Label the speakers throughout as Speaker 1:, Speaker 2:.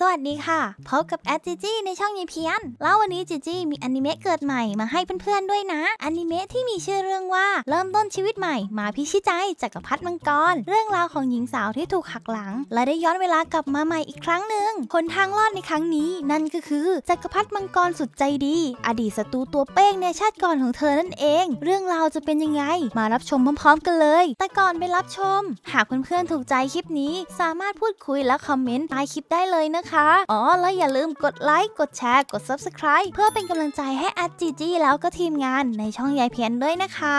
Speaker 1: สวัสดีค่ะพบกับแอดจีจี้ในช่องยีเพียนแล้ววันนี้จีจี้มีอนิเมะเกิดใหม่มาให้เพื่อนๆด้วยนะอนิเมะที่มีชื่อเรื่องว่าเริ่มต้นชีวิตใหม่มาพิชิตใจจักรพรรดิมังกร เรื่องราวของหญิงสาวที่ถูกหักหลัง และได้ย้อนเวลากลับมาใหม่อีกครั้งหนึ่ง คนทางรอดในครั้งนี้ นั่นก็คือจักรพรรดิมังกรสุดใจดี อดีตศัตรูตัวเป้งในชาติก่อนของเธอนั่นเอง เรื่องราวจะเป็นยังไงมารับชมพร้อมๆกันเลย แต่ก่อนไปรับชม หากเพื่อนๆถูกใจคลิปนี้ สามารถพูดคุยและคอมเมนต์ใต้คลิปได้เลยนะคะอ๋อ แล้วอย่าลืมกดไลค์ กดแชร์ กด Subscribe เพื่อเป็นกำลังใจให้อัดจีจีแล้วก็ทีมงานในช่องยายเพียนด้วยนะคะ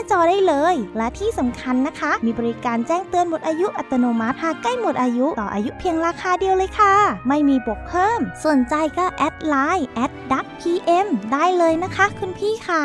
Speaker 1: จอได้เลยและที่สำคัญนะคะ มีบริการแจ้งเตือนหมดอายุอัตโนมัติหากใกล้หมดอายุ ต่ออายุเพียงราคาเดียวเลยค่ะ ไม่มีบวกเพิ่มสนใจก็ แอดไลน์แอดดักพีเอ็มได้เลยนะคะ คุณพี่ค่ะ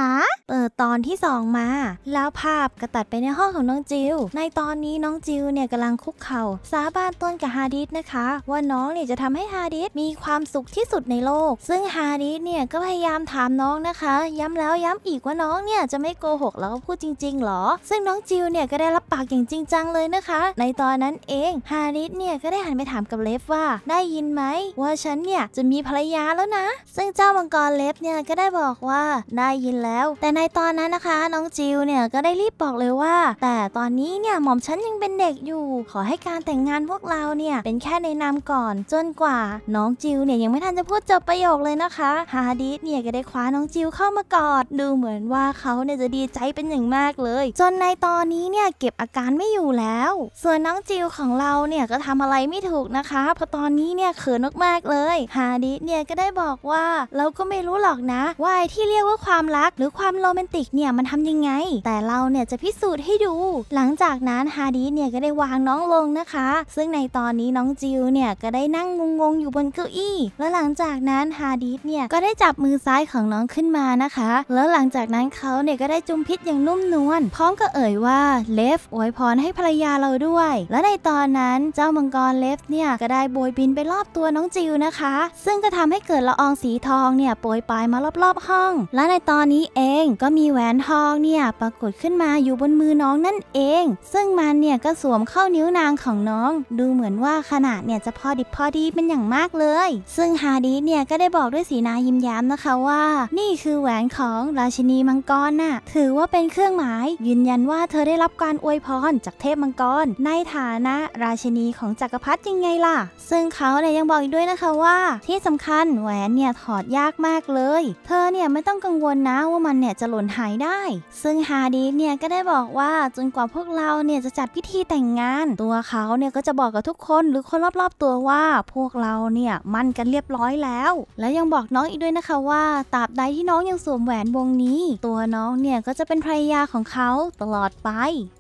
Speaker 1: เปิดตอนที่ 2 มา แล้วภาพก็ตัดไปในห้องของน้องจิว ในตอนนี้น้องจิวเนี่ยกำลังคุกเขา่า สาบานต้นกับฮาดิสนะคะ ว่าน้องเนี่ยจะทำให้ฮาดิสมีความสุขที่สุดในโลก ซึ่งฮาดิสเนี่ยก็พยายามถามน้องนะคะ ย้ำแล้วย้ำอีกว่าน้องเนี่ยจะไม่โกหกแล้วก็พูดจริงๆหรอซึ่งน้องจิวเนี่ยก็ได้รับปากอย่างจริงจังเลยนะคะ ในตอนนั้นเองฮาริสเนี่ยก็ได้หันไปถามกับเลฟว่าได้ยินไหมว่าฉันเนี่ยจะมีภรรยาแล้วนะ ซึ่งเจ้ามังกรเลฟเนี่ยก็ได้บอกว่าได้ยินแล้ว แต่ในตอนนั้นนะคะ น้องจิวเนี่ยก็ได้รีบบอกเลยว่า แต่ตอนนี้เนี่ยหม่อมฉันยังเป็นเด็กอยู่ ขอให้การแต่งงานพวกเราเนี่ยเป็นแค่ในนามก่อนจนกว่า น้องจิวเนี่ยยังไม่ทันจะพูดจบประโยคเลยนะคะฮาริสเนี่ยก็ได้คว้าน้องจิวเข้ามากอดดูเหมือนว่าเขาเนี่ยจะดีใจเป็นอย่างมากากเลยจนในตอนนี้เนี่ย เก็บอาการไม่อยู่แล้ว ส่วนน้องจิวของเราเนี่ย ก็ทำอะไรไม่ถูกนะคะ เพราะตอนนี้เนี่ยเขินมากๆเลย ฮาดิเนี่ยก็ได้บอกว่าเราก็ไม่รู้หรอกนะว่าที่เรียกว่าความรักหรือความโรแมนติกเนี่ย มันทำยังไง แต่เราเนี่ยจะพิสูจน์ให้ดู หลังจากนั้นฮาดิเนี่ยก็ได้วางน้องลงนะคะ ซึ่งในตอนนี้น้องจิวเนี่ย ก็ได้นั่งงงๆอยู่บนเก้าอี้ แล้วหลังจากนั้นฮาดิเนี่ยก็ได้จับมือซ้ายของน้องขึ้นมานะคะ แล้วหลังจากนั้นเขาเนี่ยก็ได้จุมพิษอย่างนุ่มนวนพร้อมก็เอ่ยว่าเลฟอวยพรให้ภรรยาเราด้วย และในตอนนั้นเจ้ามังกรเลฟเนี่ยก็ได้โบยบินไปรอบตัวน้องจิวนะคะ ซึ่งก็ทำให้เกิดละอองสีทองเนี่ยโปรยปลายมารอบๆ ห้อง และในตอนนี้เองก็มีแหวนทองเนี่ยปรากฏขึ้นมาอยู่บนมือน้องนั่นเอง ซึ่งมันเนี่ยก็สวมเข้านิ้วนางของน้อง ดูเหมือนว่าขนาดเนี่ยจะพอดิบพอดีเป็นอย่างมากเลย ซึ่งฮาดีเนี่ยก็ได้บอกด้วยสีหน้ายิ้มแย้มนะคะว่า นี่คือแหวนของราชินีมังกรน่ะ ถือว่าเป็นเครื่ององหมายยืนยันว่าเธอได้รับการอวยพรจากเทพมังกรในฐานะ ราชินีของจักรพรรดิยังไงล่ะ ซึ่งเขาเนี่ยยังบอกอีกด้วยนะคะว่าที่สำคัญแหวนเนี่ย ถอดยากมากเลย เธอเนี่ยไม่ต้องกังวลนะว่ามันเนี่ยจะหล่นหายได้ ซึ่งฮาดีเนี่ยก็ได้บอกว่า จนกว่าพวกเราเนี่ยจะจัดพิธีแต่งงาน ตัวเขาเนี่ยก็จะบอกกับทุกคนหรือคนรอบๆตัวว่า พวกเราเนี่ยมั่นกันเรียบร้อยแล้ว แล้วยังบอกน้องอีกด้วยนะคะว่าตราบใดที่น้องยังสวมแหวนวงนี้ ตัวน้องเนี่ยก็จะเป็นภรรยาของเขาตลอดไป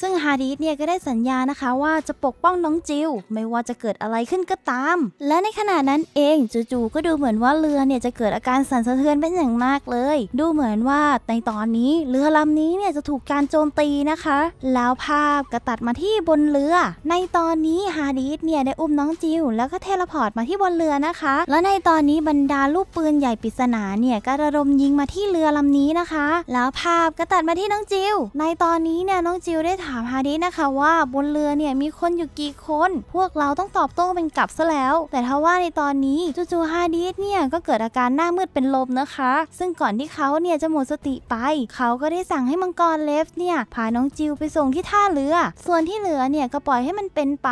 Speaker 1: ซึ่งฮาดีสเนี่ยก็ได้สัญญานะคะว่าจะปกป้องน้องจิลไม่ว่าจะเกิดอะไรขึ้นก็ตาม และในขณะนั้นเองจู่ๆก็ดูเหมือนว่าเรือเนี่ยจะเกิดอาการสั่นสะเทือนเป็นอย่างมากเลย ดูเหมือนว่าในตอนนี้เรือลำนี้เนี่ยจะถูกการโจมตีนะคะ แล้วภาพก็ตัดมาที่บนเรือ ในตอนนี้ฮาดีสเนี่ยได้อุ้มน้องจิลแล้วก็เทเลพอร์ตมาที่บนเรือนะคะ และในตอนนี้บรรดาลูกปืนใหญ่ปริศนาเนี่ยก็ระดมยิงมาที่เรือลำนี้นะคะ แล้วภาพก็ตัดมาที่น้องจิลวในตอนนี้เนี่ยน้องจิวได้ถามฮาดินะคะ ว่าบนเรือเนี่ยมีคนอยู่กี่คนพวกเราต้องตอบโต้เป็นกลับซะแล้ว แต่ทว่าในตอนนี้จู่ๆฮาดิสเนี่ยก็เกิดอาการหน้ามืดเป็นลมนะคะซึ่งก่อนที่เขาเนี่ยจะหมดสติไป เขาก็ได้สั่งให้มังกรเลฟเนี่ยพาน้องจิวไปส่งที่ท่าเรือ ส่วนที่เหลือเนี่ยก็ปล่อยให้มันเป็นไป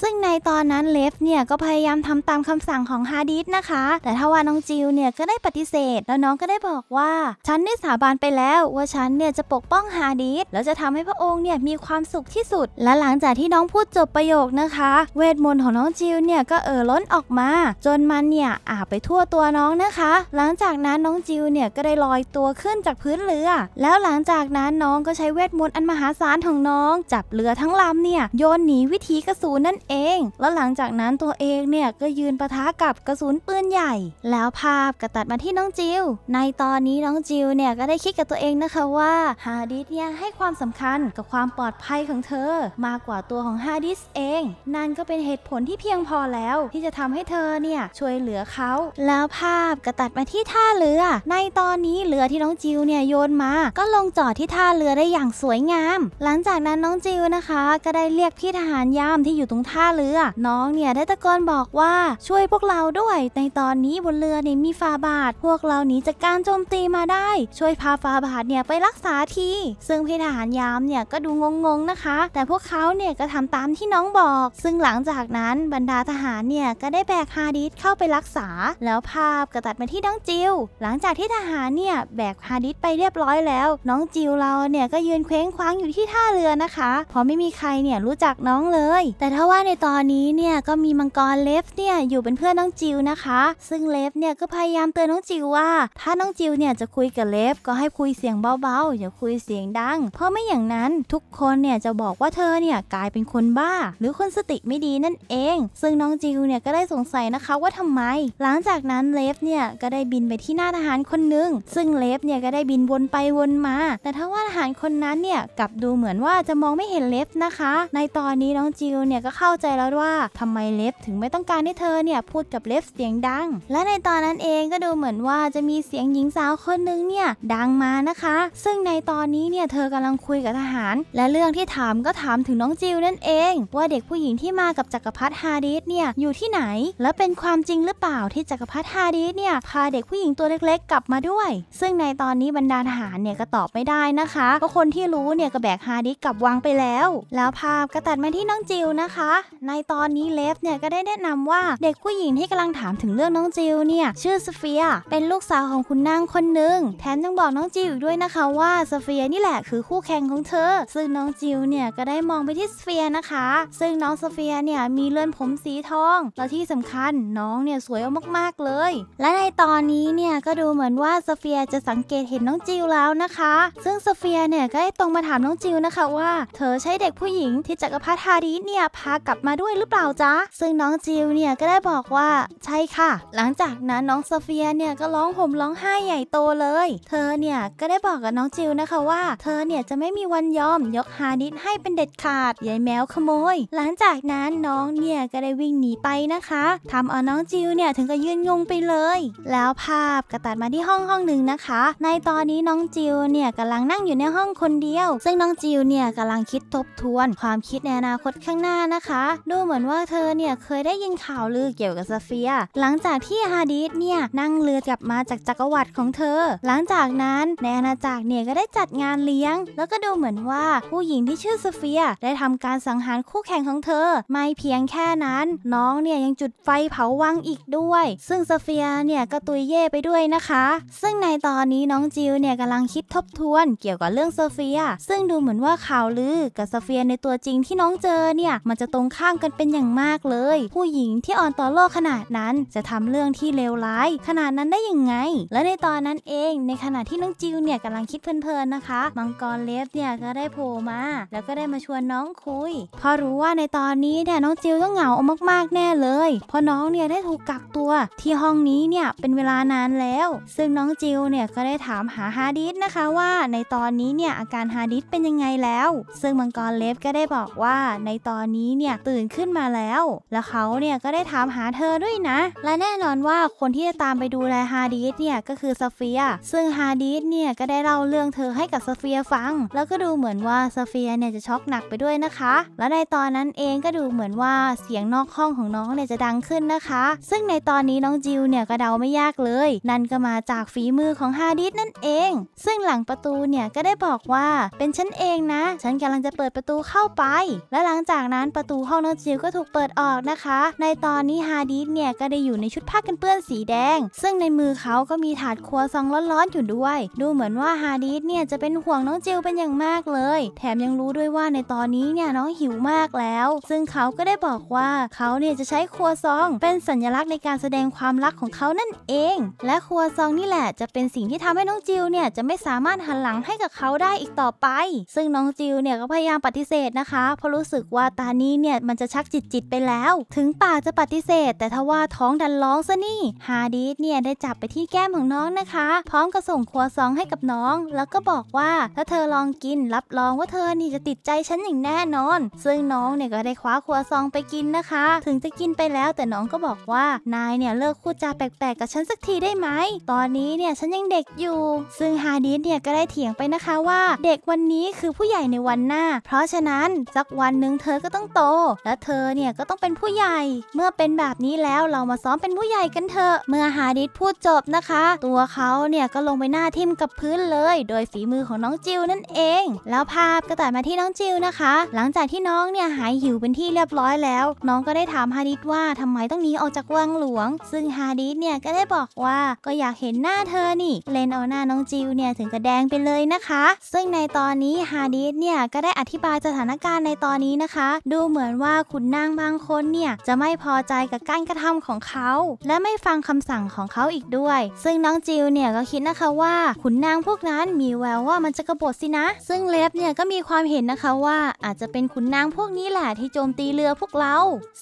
Speaker 1: ซึ่งในตอนนั้นเลฟเนี่ยก็พยายามทำตามคำสั่งของฮาดิสนะคะแต่ทว่าน้องจิวเนี่ยก็ได้ปฏิเสธ แล้วน้องก็ได้บอกว่าฉันได้สาบานไปแล้วว่าฉันเนี่ยจะปกป้องฮาาดีสแล้วจะทำให้พระองค์เนี่ยมีความสุขที่สุด และหลังจากที่น้องพูดจบประโยคนะคะ เวทมนต์ของน้องจิลเนี่ยก็เอ่อล้นออกมา จนมันเนี่ยอาบไปทั่วตัวน้องนะคะ หลังจากนั้นน้องจิลเนี่ยก็ได้ลอยตัวขึ้นจากพื้นเรือ แล้วหลังจากนั้นน้องก็ใช้เวทมนต์อันมหาศาลของน้องจับเรือทั้งลำเนี่ยโยนหนีวิธีกระสุนนั่นเอง แล้วหลังจากนั้นตัวเองเนี่ยก็ยืนประทะกับกระสุนปืนใหญ่ แล้วภาพก็ตัดมาที่น้องจิลในตอนนี้น้องจิลเนี่ยก็ได้คิดกับตัวเองนะคะว่าฮาดิสยให้ความสำคัญกับความปลอดภัยของเธอ มากกว่าตัวของฮาดิสเองนั่นก็เป็นเหตุผลที่เพียงพอแล้วที่จะทำให้เธอเนี่ยช่วยเหลือเขาแล้วภาพก็ตัดมาที่ท่าเรือ ในตอนนี้เรือที่น้องจิวเนี่ยโยนมา ก็ลงจอดที่ท่าเรือได้อย่างสวยงาม หลังจากนั้นน้องจิวนะคะ ก็ได้เรียกพี่ทหารยามที่อยู่ตรงท่าเรือ น้องเนี่ยได้ตะโกนบอกว่าช่วยพวกเราด้วย ในตอนนี้บนเรือเนี่ยมีฟาบาทพวกเราหนีจากการโจมตีมาได้ ช่วยพาฟาบาทเนี่ยไปรักษาทีซึ่งพี่ทหารยามเนี่ยก็ดูงงๆนะคะ แต่พวกเขาเนี่ยก็ทำตามที่น้องบอก ซึ่งหลังจากนั้นบรรดาทหารเนี่ยก็ได้แบกฮาดิสเข้าไปรักษา แล้วภาพก็ตัดมาที่น้องจิว หลังจากที่ทหารเนี่ยแบกฮาดิสไปเรียบร้อยแล้ว น้องจิวเราเนี่ยก็ยืนเคว้งคว้างอยู่ที่ท่าเรือนะคะเพราะไม่มีใครเนี่ยรู้จักน้องเลย แต่ถ้าว่าในตอนนี้เนี่ยก็มีมังกรเลฟเนี่ยอยู่เป็นเพื่อนน้องจิวนะคะ ซึ่งเลฟเนี่ยก็พยายามเตือนน้องจิวว่าถ้าน้องจิวเนี่ยจะคุยกับเลฟก็ให้คุยเสียงเบาๆอย่าคุยเสียงงดังเพราะไม่อย่างนั้นทุกคนเนี่ยจะบอกว่าเธอเนี่ยกลายเป็นคนบ้า หรือคนสติไม่ดีนั่นเอง ซึ่งน้องจิวเนี่ยก็ได้สงสัยนะคะว่าทำไม หลังจากนั้นเลฟเนี่ยก็ได้บินไปที่หน้าทหารคนหนึ่งซึ่งเลฟเนี่ยก็ได้บินวนไปวนมา แต่ถ้าว่าทหารคนนั้นเนี่ยกลับดูเหมือนว่าจะมองไม่เห็นเลฟนะคะ ในตอนนี้น้องจิวเนี่ยก็เข้าใจแล้วว่าทำไมเลฟถึงไม่ต้องการให้เธอเนี่ยพูดกับเลฟเสียงดัง และในตอนนั้นเองก็ดูเหมือนว่าจะมีเสียงหญิงสาวคนหนึ่งเนี่ยดังมานะคะ ซึ่งในตอนนี้เนี่ยเี่ยเธอกำลังคุยกับทหาร และเรื่องที่ถามก็ถามถึงน้องจิวนั่นเอง ว่าเด็กผู้หญิงที่มากับจักรพรรดิฮาดิสเนี่ยอยู่ที่ไหน และเป็นความจริงหรือเปล่าที่จักรพรรดิฮาดิสเนี่ยพาเด็กผู้หญิงตัวเล็กๆ กลับมาด้วย ซึ่งในตอนนี้บรรดาทหารเนี่ยก็ตอบไม่ได้นะคะเพราะคนที่รู้เนี่ยก็แบกฮาดิสกลับวังไปแล้ว แล้วภาพก็ตัดมาที่น้องจิวนะคะ ในตอนนี้เลฟเนี่ยก็ได้แนะนำว่าเด็กผู้หญิงที่กำลังถามถึงเรื่องน้องจิวเนี่ยชื่อสเฟีย เป็นลูกสาวของคุณนางคนหนึ่งแถมยังบอกน้องจิวอีกด้วยนะคะว่าสเฟียนี่แหละหละคือคู่แข่งของเธอ ซึ่งน้องจิวเนี่ยก็ได้มองไปที่สเฟียร์นะคะ ซึ่งน้องสเฟียร์เนี่ยมีเลือนผมสีทองแล้วที่สำคัญน้องเนี่ยสวยมากๆเลย และในตอนนี้เนี่ยก็ดูเหมือนว่าสเฟียร์จะสังเกตเห็นน้องจิวแล้วนะคะ ซึ่งสเฟียร์เนี่ยก็ได้ตรงมาถามน้องจิวนะคะว่า เธอใช่เด็กผู้หญิงที่จักรพรรดิฮารีเนี่ยพากลับมาด้วยหรือเปล่าจ๊ะซึ่งน้องจิวเนี่ยก็ได้บอกว่าใช่ค่ะ หลังจากนั้นน้องสเฟียเนี่ยก็ร้องห่มร้องไห้ใหญ่โตเลย เธอเนี่ยก็ได้บอกกับน้องจิวนะคะว่าเธอเนี่ยจะไม่มีวันยอมยกฮานิดให้เป็นเด็ดขาดยายแมวขโมย หลังจากนั้นน้องเนี่ยก็ได้วิ่งหนีไปนะคะทำเอาน้องจิวเนี่ยถึงกับยืนงงไปเลย แล้วภาพก็ตัดมาที่ห้องห้องหนึ่งนะคะ ในตอนนี้น้องจิวเนี่ยกำลังนั่งอยู่ในห้องคนเดียว ซึ่งน้องจิวเนี่ยกำลังคิดทบทวนความคิดในอนาคตข้างหน้านะคะ ดูเหมือนว่าเธอเนี่ยเคยได้ยินข่าวลือเกี่ยวกับซาเฟีย หลังจากที่ฮาดิสเนี่ยนั่งเรือกลับมาจากจักรวรรดิของเธอ หลังจากนั้นในอาณาจักรเนี่ยก็ได้จัดงานเลี้ยงแล้วก็ดูเหมือนว่าผู้หญิงที่ชื่อโซเฟีย ได้ทำการสังหารคู่แข่งของเธอ ไม่เพียงแค่นั้น น้องเนี่ยยังจุดไฟเผาวังอีกด้วย ซึ่งโซเฟียเนี่ยก็ตุยเย่ไปด้วยนะคะ ซึ่งในตอนนี้น้องจิลเนี่ยกำลังคิดทบทวนเกี่ยวกับเรื่องโซเฟีย ซึ่งดูเหมือนว่าข่าวลือ กับโซเฟียในตัวจริงที่น้องเจอเนี่ยมันจะตรงข้ามกันเป็นอย่างมากเลย ผู้หญิงที่อ่อนต่อโลกขนาดนั้นจะทำเรื่องที่เลวร้าย ขนาดนั้นได้ยังไง และในตอนนั้นเองในขณะที่น้องจิลเนี่ยกำลังคิดเพลินๆนะคะมังกรเล็บเนี่ยก็ได้โผล่มาแล้วก็ได้มาชวนน้องคุย พอรู้ว่าในตอนนี้เนี่ยน้องจิวต้องเหงาอมากๆแน่เลย เพราะน้องเนี่ยได้ถูกกักตัว ที่ห้องนี้เนี่ย เป็นเวลานานแล้ว ซึ่งน้องจิวเนี่ยก็ได้ถามหาฮาดิสนะคะว่าในตอนนี้เนี่ยอาการฮาดิสเป็นยังไงแล้ว ซึ่งมังกรเล็บก็ได้บอกว่า ในตอนนี้เนี่ยตื่นขึ้นมาแล้ว แล้วเขาเนี่ยก็ได้ถามหาเธอด้วยนะ และแน่นอนว่าคนที่จะตามไปดูแลฮาดิสเนี่ยก็คือซาเฟียซึ่งฮาดิสเนี่ยก็ได้เล่าเรื่องเธอให้กับซาเฟฟียฟังแล้วก็ดูเหมือนว่าซาเฟียเนี่ยจะช็อกหนักไปด้วยนะคะ แล้วในตอนนั้นเองก็ดูเหมือนว่าเสียงนอกห้องของน้องเนี่ยจะดังขึ้นนะคะ ซึ่งในตอนนี้น้องจิวเนี่ยก็เดาไม่ยากเลย นั่นก็มาจากฝีมือของฮาดิสนั่นเอง ซึ่งหลังประตูเนี่ย ก็ได้บอกว่าเป็นฉันเองนะ ฉันกำลังจะเปิดประตูเข้าไป และหลังจากนั้นประตูห้องน้องจิวก็ถูกเปิดออกนะคะ ในตอนนี้ฮาดิสเนี่ยก็ได้อยู่ในชุดผ้ากันเปื้อนสีแดง ซึ่งในมือเขาก็มีถาดครัวซองร้อนๆอยู่ด้วย ดูเหมือนว่าฮาดิสเนี่ยจะเป็นหห่วงน้องจิลเป็นอย่างมากเลย แถมยังรู้ด้วยว่าในตอนนี้เนี่ยน้องหิวมากแล้ว ซึ่งเขาก็ได้บอกว่าเขาเนี่ยจะใช้ครัวซองเป็นสัญลักษณ์ในการแสดงความรักของเขานั่นเอง และครัวซองนี่แหละ จะเป็นสิ่งที่ทำให้น้องจิลเนี่ยจะไม่สามารถหันหลังให้กับเขาได้อีกต่อไป ซึ่งน้องจิลเนี่ยก็พยายามปฏิเสธนะคะเพราะรู้สึกว่าตานี้เนี่ยมันจะชักจิตจิตไปแล้ว ถึงปากจะปฏิเสธ แต่ทว่าท้องดันร้องซะนี่ฮาดีสเนี่ยได้จับไปที่แก้มของน้องนะคะ พร้อมกับส่งครัวซองให้กับน้อง แล้วก็บอกว่าถ้าเธอลองกินรับรองว่าเธอนี่จะติดใจฉันอย่างแน่นอน ซึ่งน้องเนี่ยก็ได้คว้าครัวซองไปกินนะคะ ถึงจะกินไปแล้วแต่น้องก็บอกว่านายเนี่ยเลิกพูดจาแปลกๆ กับฉันสักทีได้ไหมตอนนี้เนี่ยฉันยังเด็กอยู่ ซึ่งฮาดิสเนี่ยก็ได้เถียงไปนะคะว่าเด็กวันนี้คือผู้ใหญ่ในวันหน้า เพราะฉะนั้นสักวันหนึ่งเธอก็ต้องโตและเธอเนี่ยก็ต้องเป็นผู้ใหญ่ เมื่อเป็นแบบนี้แล้วเรามาซ้อมเป็นผู้ใหญ่กันเถอะเมื่อฮาดิสพูดจบนะคะ ตัวเขาเนี่ยก็ลงไปหน้าทิ่ม กับพื้นเลย โดยฝีมือของน้องน้องจิวนั่นเอง แล้วภาพก็ตัดมาที่น้องจิวนะคะ หลังจากที่น้องเนี่ยหายหิวเป็นที่เรียบร้อยแล้ว น้องก็ได้ถามฮาดิสว่า ทำไมต้องหนีออกจากวังหลวง ซึ่งฮาดิสเนี่ยก็ได้บอกว่าก็อยากเห็นหน้าเธอนี่ เลนเอาหน้าน้องจิวเนี่ยถึงกระแดงไปเลยนะคะ ซึ่งในตอนนี้ฮาดิสเนี่ยก็ได้อธิบายสถานการณ์ในตอนนี้นะคะ ดูเหมือนว่าขุนนางบางคนเนี่ยจะไม่พอใจกับการกระทำของเขาและไม่ฟังคำสั่งของเขาอีกด้วย ซึ่งน้องจิวเนี่ยก็คิดนะคะว่าขุนนางพวกนั้นมีแววว่ามันจักรบดสินะ ซึ่งเลฟเนี่ยก็มีความเห็นนะคะว่าอาจจะเป็นขุนนางพวกนี้แหละที่โจมตีเรือพวกเรา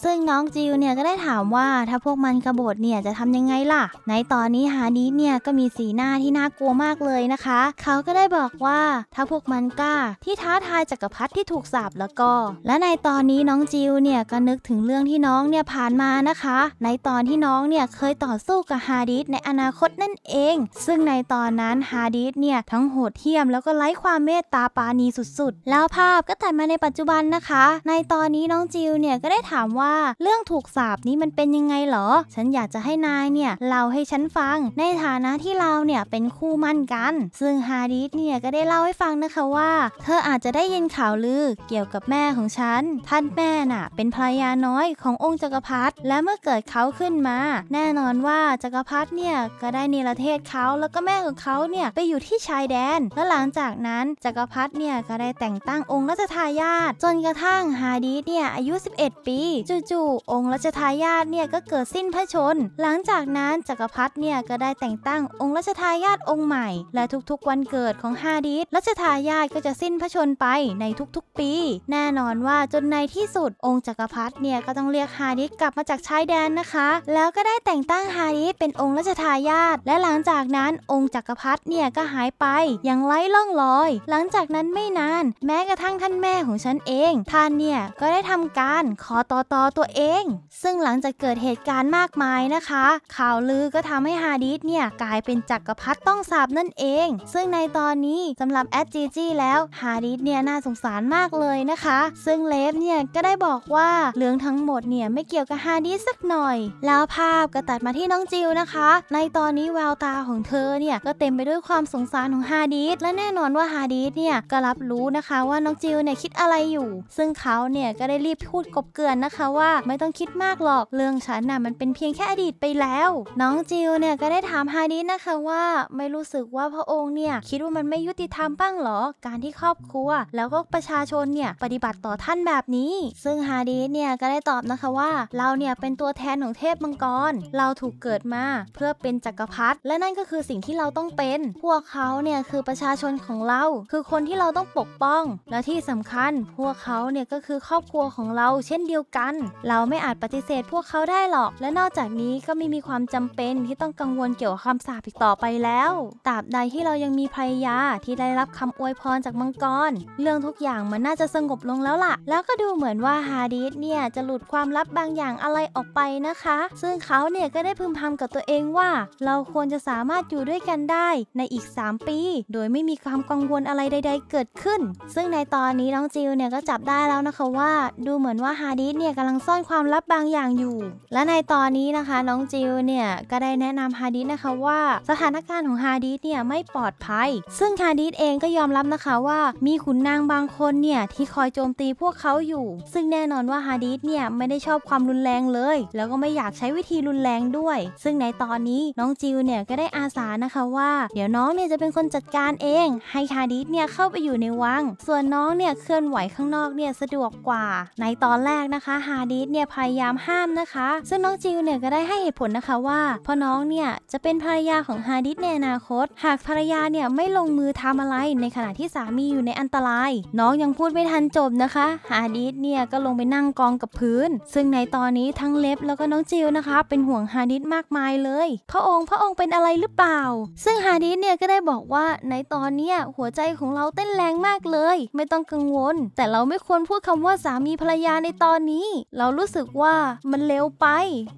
Speaker 1: ซึ่งน้องจิวเนี่ยก็ได้ถามว่า ถ้าพวกมันกบฏเนี่ยจะทำยังไงล่ะ ในตอนนี้ฮานิเนี่ยก็มีสีหน้าที่น่ากลัวมากเลยนะคะ เขาก็ได้บอกว่าถ้าพวกมันกล้าที่ท้าทายจักรพรรดิที่ถูกสาบแล้วก็ และในตอนนี้น้องจิวเนี่ยก็นึกถึงเรื่องที่น้องเนี่ยผ่านมานะคะ ในตอนที่น้องเนี่ยเคยต่อสู้กับฮาดิสในอนาคตนั่นเอง ซึ่งในตอนนั้นฮาดิสเนี่ยทั้งโหดเหี้ยมแล้วก็ไร้ความเมตตาปาณีสุดๆ แล้วภาพก็ตัดมาในปัจจุบันนะคะ ในตอนนี้น้องจิวเนี่ย ก็ได้ถามว่าเรื่องถูกสาบนี้มันเป็นยังไงหรอ ฉันอยากจะให้นายเนี่ย เล่าให้ฉันฟัง ในฐานะที่เราเนี่ย เป็นคู่มั่นกัน ซึ่งฮาริสเนี่ย ก็ได้เล่าให้ฟังนะคะว่าเธออาจจะได้ยินข่าวลือ เกี่ยวกับแม่ของฉัน ท่านแม่น่ะเป็นภรรยาน้อยขององค์จักรพรรดิ และเมื่อเกิดเขาขึ้นมา แน่นอนว่าจักรพรรดิเนี่ยก็ได้นรเทศเขาแล้วก็แม่ของเขาเนี่ยไปอยู่ที่ชายแดน และหลังจากนั้นจักรพรรดิเนี่ยก็ได้แต่งตั้งองค์รัชทายาทจนกระทั่งฮาดีเนี่ยอายุ 11 ปี จู่ๆองค์รัชทายาทเนี่ยก็เกิดสิ้นพระชนหลังจากนั้นจักรพรรดิเนี่ยก็ได้แต่งตั้งองค์รัชทายาทองค์ใหม่ และทุกๆ วันเกิดของฮาดีรัชทายาทก็จะสิ้นพระชนไปในทุกๆปี แน่นอนว่าจนในที่สุดองค์จักรพรรดิเนี่ยก็ต้องเรียกฮาดีกลับมาจากชายแดนนะคะ แล้วก็ได้แต่งตั้งฮาดีเป็นองค์รัชทายาทและหลังจากนั้นองค์จักรพรรดิเนี่ยก็หายไปอย่างไร้ล่ององลอยหลังจากนั้นไม่นาน แม้กระทั่งท่านแม่ของฉันเอง ท่านเนี่ยก็ได้ทำการขอต่อต่อตัวเอง ซึ่งหลังจากเกิดเหตุการณ์มากมายนะคะข่าวลือก็ทำให้ฮาดิสเนี่ยกลายเป็นจักรพรรดิต้องสาบนั่นเองซึ่งในตอนนี้สำหรับแอดจีจีแล้วฮาดิสเนี่ยน่าสงสารมากเลยนะคะ ซึ่งเลฟเนี่ยก็ได้บอกว่าเรื่องทั้งหมดเนี่ยไม่เกี่ยวกับฮาดิสสักหน่อย แล้วภาพก็ตัดมาที่น้องจิวนะคะ ในตอนนี้แววตาของเธอเนี่ยก็เต็มไปด้วยความสงสารของฮาดิสและแน่นอนว่าฮาดีสเนี่ยก็รับรู้นะคะว่าน้องจิลเนี่ยคิดอะไรอยู่ ซึ่งเขาเนี่ยก็ได้รีบพูดกบเกือนนะคะว่า ไม่ต้องคิดมากหรอกเรื่องฉันน่ะมันเป็นเพียงแค่อดีตไปแล้ว น้องจิลเนี่ยก็ได้ถามฮาดีสนะคะว่าไม่รู้สึกว่าพระองค์เนี่ยคิดว่ามันไม่ยุติธรรมบ้างหรอ การที่ครอบครัวแล้วก็ประชาชนเนี่ยปฏิบัติต่อท่านแบบนี้ ซึ่งฮาดีสเนี่ยก็ได้ตอบนะคะว่าเราเนี่ยเป็นตัวแทนของเทพมังกร เราถูกเกิดมาเพื่อเป็นจักรพรรดิและนั่นก็คือสิ่งที่เราต้องเป็น พวกเขาเนี่ยคือประชาชนของเราคือคนที่เราต้องปกป้อง และที่สำคัญพวกเขาเนี่ยก็คือครอบครัวของเราเช่นเดียวกัน เราไม่อาจปฏิเสธพวกเขาได้หรอก และนอกจากนี้ก็ไม่มีความจำเป็นที่ต้องกังวลเกี่ยวกับคำสาปอีกต่อไปแล้วตราบใดที่เรายังมีภรรยาที่ได้รับคำอวยพรจากมังกรเรื่องทุกอย่างมันน่าจะสงบลงแล้วล่ะ แล้วก็ดูเหมือนว่าฮาดิสเนี่ยจะหลุดความลับบางอย่างอะไรออกไปนะคะ ซึ่งเขาเนี่ยก็ได้พึมพำกับตัวเองว่า เราควรจะสามารถอยู่ด้วยกันได้ในอีก 3 ปี โดยไม่มีความกังวลอะไรใดๆ เกิดขึ้น ซึ่งในตอนนี้น้องจิลเนี่ยก็จับได้แล้วนะคะว่า ดูเหมือนว่าฮาดิสเนี่ยกำลังซ่อนความลับบางอย่างอยู่ และในตอนนี้นะคะน้องจิลเนี่ยก็ได้แนะนำฮาดิสนะคะว่า สถานการณ์ของฮาดิสเนี่ยไม่ปลอดภัย ซึ่งฮาดิสเองก็ยอมรับนะคะว่า มีขุนนางบางคนเนี่ยที่คอยโจมตีพวกเขาอยู่ ซึ่งแน่นอนว่าฮาดิสเนี่ยไม่ได้ชอบความรุนแรงเลย แล้วก็ไม่อยากใช้วิธีรุนแรงด้วย ซึ่งในตอนนี้น้องจิลเนี่ยก็ได้อาสานะคะว่าเดี๋ยวน้องเนี่ยจะเป็นคนจัดการเองให้ฮาดิสเนี่ยเข้าไปอยู่ในวัง ส่วนน้องเนี่ยเคลื่อนไหวข้างนอกเนี่ยสะดวกกว่า ในตอนแรกนะคะฮาดิสเนี่ยพยายามห้ามนะคะ ซึ่งน้องจิวเนี่ยก็ได้ให้เหตุผลนะคะว่าพอน้องเนี่ยจะเป็นภรรยาของฮาดิสในอนาคต หากภรรยาเนี่ยไม่ลงมือทำอะไร ในขณะที่สามีอยู่ในอันตราย น้องยังพูดไม่ทันจบนะคะฮาดิสเนี่ยก็ลงไปนั่งกองกับพื้น ซึ่งในตอนนี้ทั้งเล็บแล้วก็น้องจิวนะคะ เป็นห่วงฮาดิสมากมายเลย พระองค์พระองค์เป็นอะไรหรือเปล่า ซึ่งฮาดิสเนี่ยก็ได้บอกว่าในตอนนี้อะหัวใจของเราเต้นแรงมากเลย ไม่ต้องกังวล แต่เราไม่ควรพูดคำว่าสามีภรรยาในตอนนี้ เรารู้สึกว่ามันเร็วไป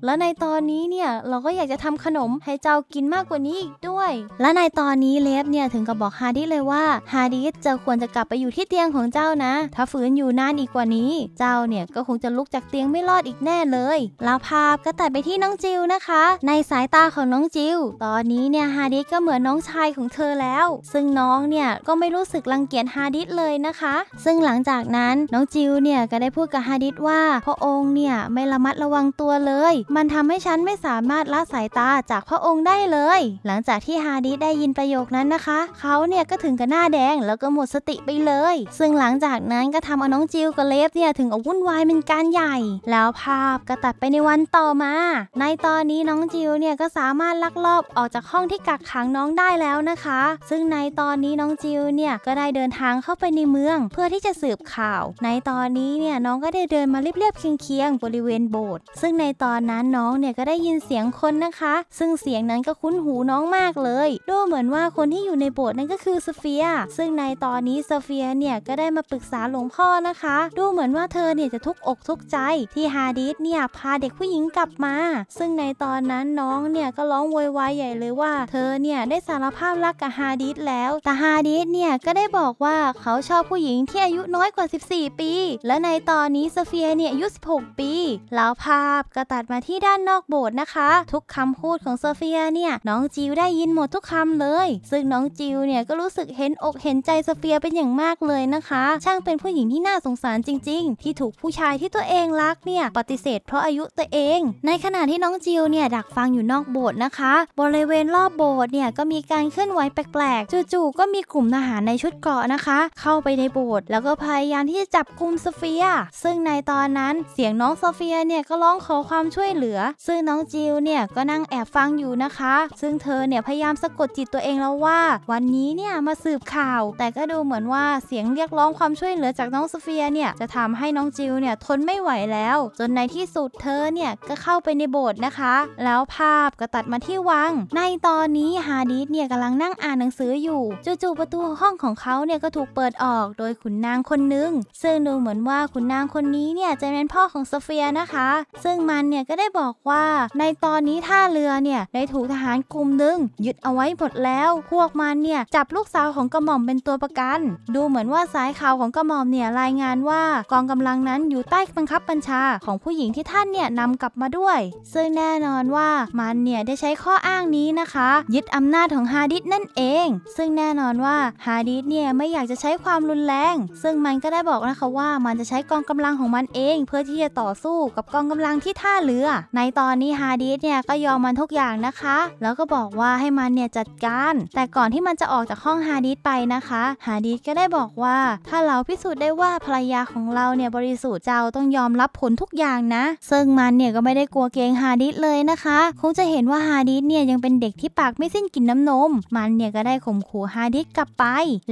Speaker 1: และในตอนนี้เนี่ยเราก็อยากจะทำขนมให้เจ้ากินมากกว่านี้อีกด้วย และในตอนนี้เลฟเนี่ยถึงกับบอกฮาดิสเลยว่าฮาดิสจะควรจะกลับไปอยู่ที่เตียงของเจ้านะ ถ้าฝืนอยู่นานอีกกว่านี้ เจ้าเนี่ยก็คงจะลุกจากเตียงไม่รอดอีกแน่เลยแล้วภาพก็ตัดไปที่น้องจิวนะคะ ในสายตาของน้องจิว ตอนนี้เนี่ยฮาดิสก็เหมือนน้องชายของเธอแล้ว ซึ่งน้ององเนี่ยก็ไม่รู้สึกรังเกียจฮาดิสเลยนะคะ ซึ่งหลังจากนั้นน้องจิวเนี่ยก็ได้พูดกับฮาดิสว่า พระองค์เนี่ยไม่ระมัดระวังตัวเลย มันทำให้ฉันไม่สามารถละสายตาจากพระองค์ได้เลย หลังจากที่ฮาดิสได้ยินประโยคนั้นนะคะเขาเนี่ยก็ถึงกับหน้าแดงแล้วก็หมดสติไปเลย ซึ่งหลังจากนั้นก็ทำเอาน้องจิวกับเลฟเนี่ยถึงกับวุ่นวายเป็นการใหญ่ แล้วภาพก็ตัดไปในวันต่อมา ในตอนนี้น้องจิวเนี่ยก็สามารถลักลอบออกจากห้องที่กักขังน้องได้แล้วนะคะ ซึ่งในตอนนี้นี้น้องจิวเนี่ย ก็ได้เดินทางเข้าไปในเมืองเพื่อที่จะสืบข่าว ในตอนนี้เนี่ยน้องก็ได้เดินมาเรียบๆเคียงๆบริเวณโบสถ์ซึ่งในตอนนั้นน้องเนี่ย ก็ได้ยินเสียงคนนะคะ ซึ่งเสียงนั้นก็คุ้นหูน้องมากเลย ดูเหมือนว่าคนที่อยู่ในโบสถ์นั้นก็คือโซเฟีย ซึ่งในตอนนี้โซเฟียเนี่ย ก็ได้มาปรึกษาหลวงพ่อนะคะดูเหมือนว่าเธอเนี่ยจะทุกอกทุกใจ ที่ฮาดิสเนี่ยพาเด็กผู้หญิงกลับมา ซึ่งในตอนนั้นน้องเนี่ยก็ร้องโวยวายใหญ่เลยว่า เธอเนี่ยได้สารภาพรักกับฮาดิสแล้วแต่ฮาดิสเนี่ยก็ได้บอกว่าเขาชอบผู้หญิงที่อายุน้อยกว่า 14 ปี และในตอนนี้โซเฟียเนี่ยอายุ 16 ปี แล้วภาพก็ตัดมาที่ด้านนอกโบสถ์นะคะ ทุกคำพูดของโซเฟียเนี่ยน้องจิวได้ยินหมดทุกคำเลย ซึ่งน้องจิวเนี่ยก็รู้สึกเห็นอกเห็นใจโซเฟียเป็นอย่างมากเลยนะคะ ช่างเป็นผู้หญิงที่น่าสงสารจริง ๆ ที่ถูกผู้ชายที่ตัวเองรักเนี่ยปฏิเสธเพราะอายุตัวเอง ในขณะที่น้องจิวเนี่ยดักฟังอยู่นอกโบสถ์นะคะ บริเวณรอบโบสถ์เนี่ยก็มีการเคลื่อนไหวแปลกๆ จู่ๆก็มีกลุ่มทหารในชุดเกราะนะคะ เข้าไปในโบสถ์แล้วก็พยายามที่จะจับกลุ่มโซเฟีย ซึ่งในตอนนั้นเสียงน้องโซเฟียเนี่ยก็ร้องขอความช่วยเหลือ ซึ่งน้องจิลเนี่ยก็นั่งแอบฟังอยู่นะคะ ซึ่งเธอเนี่ยพยายามสะกดจิตตัวเองแล้วว่า วันนี้เนี่ยมาสืบข่าว แต่ก็ดูเหมือนว่าเสียงเรียกร้องความช่วยเหลือจากน้องโซเฟียเนี่ยจะทำให้น้องจิลเนี่ยทนไม่ไหวแล้ว จนในที่สุดเธอเนี่ยก็เข้าไปในโบสถ์นะคะ แล้วภาพก็ตัดมาที่วัง ในตอนนี้ฮาดิสเนี่ยกำลังนั่งอ่านหนังสืออยู่จู่ๆประตูห้องของเขาเนี่ยก็ถูกเปิดออกโดยขุนนางคนหนึ่งซึ่งดูเหมือนว่าขุนนางคนนี้เนี่ยจะเป็นพ่อของโซเฟียนะคะ ซึ่งมันเนี่ยก็ได้บอกว่า ในตอนนี้ท่าเรือเนี่ยได้ถูกทหารกลุ่มนึ่งยึดเอาไว้หมดแล้วพวกมันเนี่ยจับลูกสาวของกระหม่อมเป็นตัวประกัน ดูเหมือนว่าสายข่าวของกระหม่อมเนี่ยรายงานว่ากองกำลังนั้นอยู่ใต้บังคับบัญชาของผู้หญิงที่ท่านเนี่ยนำกลับมาด้วย ซึ่งแน่นอนว่ามันเนี่ยได้ใช้ข้ออ้างนี้นะคะยึดอำนาจของฮาดิสนั่นเอง ซึ่งแน่นอนว่าฮาดิสเนี่ยไม่อยากจะใช้ความรุนแรง ซึ่งมันก็ได้บอกนะคะว่ามันจะใช้กองกำลังของมันเอง เพื่อที่จะต่อสู้กับกองกำลังที่ท่าเรือ ในตอนนี้ฮาดิสเนี่ยก็ยอมมันทุกอย่างนะคะแล้วก็บอกว่าให้มันเนี่ยจัดการ แต่ก่อนที่มันจะออกจากห้องฮาดิสไปนะคะฮาดิสก็ได้บอกว่าถ้าเราพิสูจน์ได้ว่าภรรยาของเราเนี่ยบริสุทธิ์เจ้าต้องยอมรับผลทุกอย่างนะ ซึ่งมันเนี่ยก็ไม่ได้กลัวเกงฮาดิสเลยนะคะ คงจะเห็นว่าฮาดิสเนี่ยยังเป็นเด็กที่ปากไม่สิ้นกินน้ำนมมันเนี่ยก็ได้ข่มขู่ฮาดิกกลับไป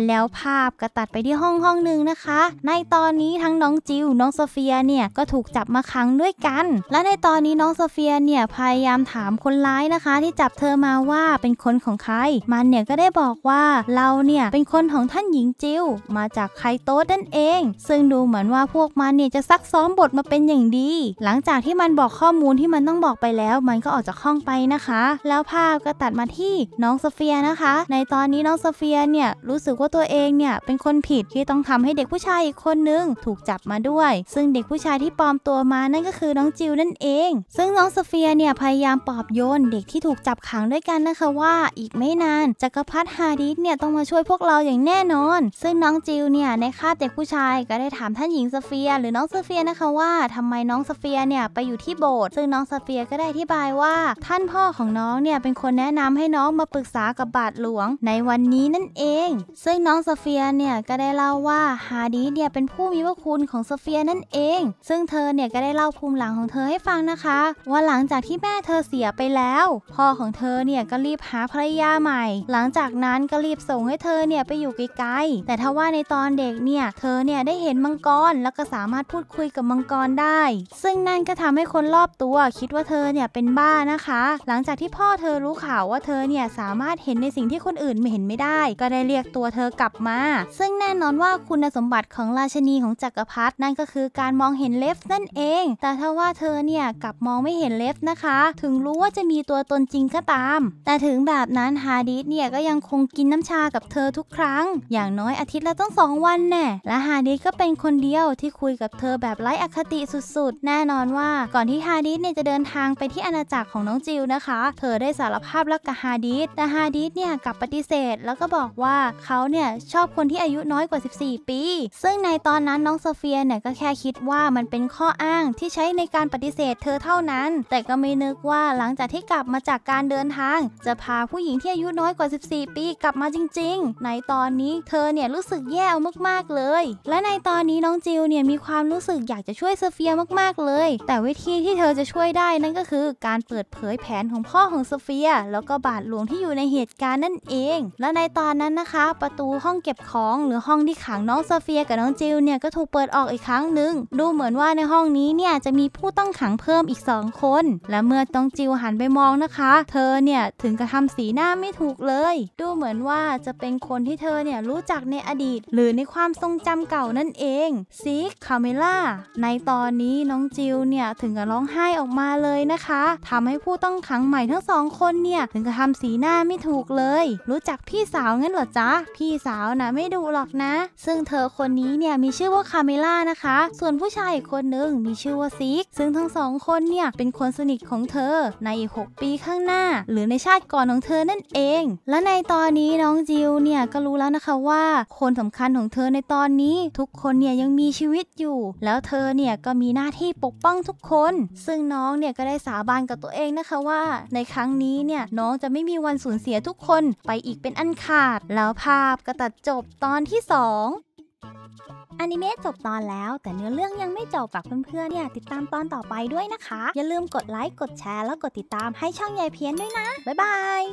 Speaker 1: แล้วภาพก็ตัดไปที่ห้องห้องหนึ่งนะคะ ในตอนนี้ทั้งน้องจิว น้องโซเฟียเนี่ยก็ถูกจับมาขังด้วยกัน และในตอนนี้น้องโซเฟียเนี่ยพยายามถามคนร้ายนะคะ ที่จับเธอมาว่าเป็นคนของใคร มันเนี่ยก็ได้บอกว่าเราเนี่ยเป็นคนของท่านหญิงจิว มาจากไคโต้นั่นเอง ซึ่งดูเหมือนว่าพวกมันเนี่ยจะซักซ้อมบทมาเป็นอย่างดี หลังจากที่มันบอกข้อมูลที่มันต้องบอกไปแล้ว มันก็ออกจากห้องไปนะคะ แล้วภาพก็ตัดมาที่น้องโซเฟียนะคะ ในตอนนี้น้องโซเฟียียเนี่ยรู้สึกว่าตัวเองเนี่ยเป็นคนผิดที่ต้องทำให้เด็กผู้ชายอีกคนนึงถูกจับมาด้วย ซึ่งเด็กผู้ชายที่ปลอมตัวมานั่นก็คือน้องจิวนั่นเอง ซึ่งน้องโซเฟียเนี่ยพยายามปลอบโยนเด็กที่ถูกจับขังด้วยกันนะคะว่าอีกไม่นาน จักรพรรดิฮาดิสเนี่ยต้องมาช่วยพวกเราอย่างแน่นอน ซึ่งน้องจิวเนี่ยในคาบเด็กผู้ชายก็ได้ถามท่านหญิงโซเฟีย หรือน้องโซเฟียนะคะว่า ทำไมน้องโซเฟียเนี่ยไปอยู่ที่โบสถ์ซึ่งน้องโซเฟียก็ได้อธิบายว่าท่านพ่อของน้องเนี่ยเป็นคนแนะนำให้น้องมาปรึกษากับบาทหลวง ในวันนี้นั่นเองซึ่งน้องโซเฟียเนี่ยก็ได้เล่าว่า ฮาดีเนี่ยเป็นผู้มีพระคุณของโซเฟียนั่นเอง ซึ่งเธอเนี่ยก็ได้เล่าภูมิหลังของเธอให้ฟังนะคะ ว่าหลังจากที่แม่เธอเสียไปแล้วพ่อของเธอเนี่ยก็รีบหาภรรยาใหม่ หลังจากนั้นก็รีบส่งให้เธอเนี่ยไปอยู่ไกลๆแต่ทว่าในตอนเด็กเนี่ยเธอเนี่ยได้เห็นมังกรแล้วก็สามารถพูดคุยกับมังกรได้ ซึ่งนั่นก็ทำให้คนรอบตัว คิดว่าเธอเนี่ยเป็นบ้านะคะ หลังจากที่พ่อเธอรู้ข่าวว่าเธอเนี่ยสามารถเห็นในสิ่งที่คนอื่นไม่เห็นไม่ได้ก็ได้เรียกตัวเธอกลับมา ซึ่งแน่นอนว่าคุณสมบัติของราชนีของจักรพรรดินั่นก็คือการมองเห็นเล็บนั่นเอง แต่ถ้าว่าเธอเนี่ยกลับมองไม่เห็นเล็บนะคะ ถึงรู้ว่าจะมีตัวตนจริงก็ตาม แต่ถึงแบบนั้นฮาดิสเนี่ยก็ยังคงกินน้ำชากับเธอทุกครั้ง อย่างน้อยอาทิตย์ละต้องสองวันแน่และฮาดิสก็เป็นคนเดียวที่คุยกับเธอแบบไร้อคติสุดๆ แน่นอนว่าก่อนที่ฮาดิสเนี่ยจะเดินทางไปที่อาณาจักรของน้องจิวนะคะ เธอได้สารภาพรักกับฮาดิสแต่ฮาดิสเนี่ยกลับปฏิเสธแล้วก็บอกอกว่าเขาเนี่ยชอบคนที่อายุน้อยกว่า 14 ปี ซึ่งในตอนนั้นน้องโซเฟียเนี่ยก็แค่คิดว่ามันเป็นข้ออ้างที่ใช้ในการปฏิเสธเธอเท่านั้น แต่ก็ไม่นึกว่าหลังจากที่กลับมาจากการเดินทาง จะพาผู้หญิงที่อายุน้อยกว่า 14 ปี กลับมาจริง ๆ ในตอนนี้เธอเนี่ยรู้สึกแย่มากๆเลย และในตอนนี้น้องจิวเนี่ยมีความรู้สึกอยากจะช่วยโซเฟียมากๆเลย แต่วิธีที่เธอจะช่วยได้นั่นก็คือการเปิดเผยแผนของพ่อของโซเฟียแล้วก็บาดหลวงที่อยู่ในเหตุการณ์นั่นเอง และในตอนานั้นนะคะประตูห้องเก็บของหรือห้องที่ขังน้องโซเฟียกับน้องจิลเนี่ยก็ถูกเปิดออกอีกครั้งหนึ่งดูเหมือนว่าในห้องนี้เนี่ยจะมีผู้ต้องขังเพิ่มอีก 2 คน และเมื่อต้องจิลหันไปมองนะคะ เธอเนี่ยถึงกระทำสีหน้าไม่ถูกเลย ดูเหมือนว่าจะเป็นคนที่เธอเนี่ยรู้จักในอดีต หรือในความทรงจำเก่านั่นเองซิกคาเมล่าในตอนนี้น้องจิลเนี่ยถึงกับร้องไห้ออกมาเลยนะคะ ทำให้ผู้ต้องขังใหม่ทั้งสองคนเนี่ยถึงกระทำสีหน้าไม่ถูกเลย รู้จักพี่สาวงั้นเหรอจ๊ะพี่สาวนะไม่ดุหรอกนะ ซึ่งเธอคนนี้เนี่ยมีชื่อว่าคาเมล่านะคะ ส่วนผู้ชายอีกคนนึงมีชื่อว่าซิกซึ่งทั้งสองคนเนี่ยเป็นคนสนิทของเธอใน6ปีข้างหน้า หรือในชาติก่อนของเธอนั่นเอง และในตอนนี้น้องจิวเนี่ยก็รู้แล้วนะคะว่า คนสำคัญของเธอในตอนนี้ ทุกคนเนี่ย ยังมีชีวิตอยู่ แล้วเธอเนี่ยก็มีหน้าที่ปกป้องทุกคน ซึ่งน้องเนี่ยก็ได้สาบานกับตัวเองนะคะว่าในครั้งนี้เนี่ยน้องจะไม่มีวันสูญเสียทุกคนไปอีกเป็นอันขาดาดแล้วภาพก็ตัดจบตอนที่2อนิเมะจบตอนแล้วแต่เนื้อเรื่องยังไม่จบฝากเพื่อนๆเนี่ยติดตามตอนต่อไปด้วยนะคะ อย่าลืมกดไลค์ กดแชร์แล้วกดติดตามให้ช่องยายเพี้ยนด้วยนะ บ๊ายบาย